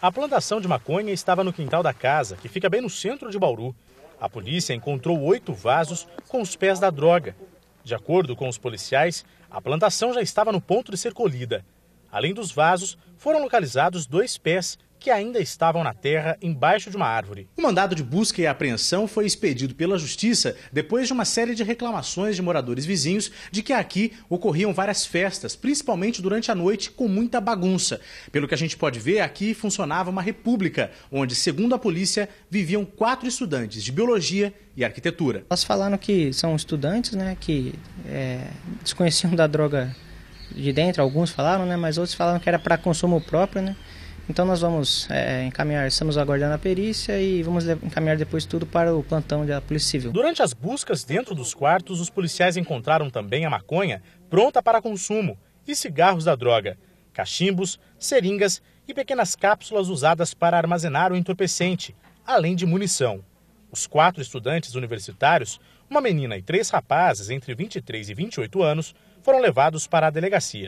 A plantação de maconha estava no quintal da casa, que fica bem no centro de Bauru. A polícia encontrou oito vasos com os pés da droga. De acordo com os policiais, a plantação já estava no ponto de ser colhida. Além dos vasos, foram localizados dois pés que ainda estavam na terra embaixo de uma árvore. O mandado de busca e apreensão foi expedido pela Justiça depois de uma série de reclamações de moradores vizinhos de que aqui ocorriam várias festas, principalmente durante a noite, com muita bagunça. Pelo que a gente pode ver, aqui funcionava uma república, onde, segundo a polícia, viviam quatro estudantes de biologia e arquitetura. Elas falaram que são estudantes, né, que é, desconheciam da droga de dentro, alguns falaram, né, mas outros falaram que era para consumo próprio, né. Então nós vamos é, encaminhar, estamos aguardando a perícia e vamos encaminhar depois tudo para o plantão da Polícia Civil. Durante as buscas dentro dos quartos, os policiais encontraram também a maconha pronta para consumo e cigarros da droga, cachimbos, seringas e pequenas cápsulas usadas para armazenar o entorpecente, além de munição. Os quatro estudantes universitários, uma menina e três rapazes entre 23 e 28 anos, foram levados para a delegacia.